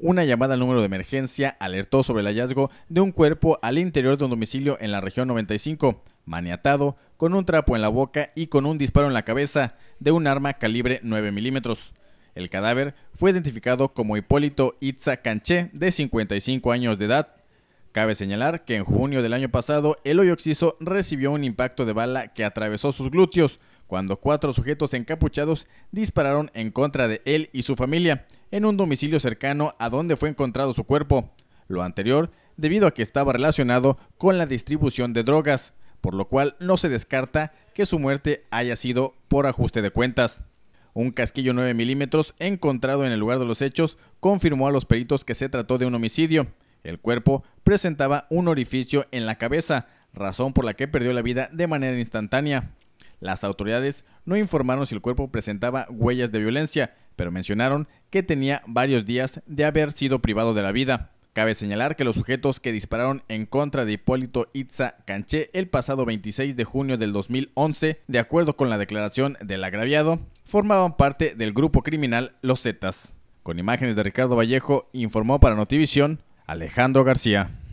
Una llamada al número de emergencia alertó sobre el hallazgo de un cuerpo al interior de un domicilio en la región 95, maniatado, con un trapo en la boca y con un disparo en la cabeza de un arma calibre 9 milímetros. El cadáver fue identificado como Hipólito Itza Canché, de 55 años de edad. Cabe señalar que en junio del año pasado, el hoyo occiso recibió un impacto de bala que atravesó sus glúteos, cuando cuatro sujetos encapuchados dispararon en contra de él y su familia en un domicilio cercano a donde fue encontrado su cuerpo. Lo anterior debido a que estaba relacionado con la distribución de drogas, por lo cual no se descarta que su muerte haya sido por ajuste de cuentas. Un casquillo 9 milímetros encontrado en el lugar de los hechos confirmó a los peritos que se trató de un homicidio. El cuerpo presentaba un orificio en la cabeza, razón por la que perdió la vida de manera instantánea. Las autoridades no informaron si el cuerpo presentaba huellas de violencia, pero mencionaron que tenía varios días de haber sido privado de la vida. Cabe señalar que los sujetos que dispararon en contra de Hipólito Itza Canché el pasado 26 de junio del 2011, de acuerdo con la declaración del agraviado, formaban parte del grupo criminal Los Zetas. Con imágenes de Ricardo Vallejo, informó para Notivisión Alejandro García.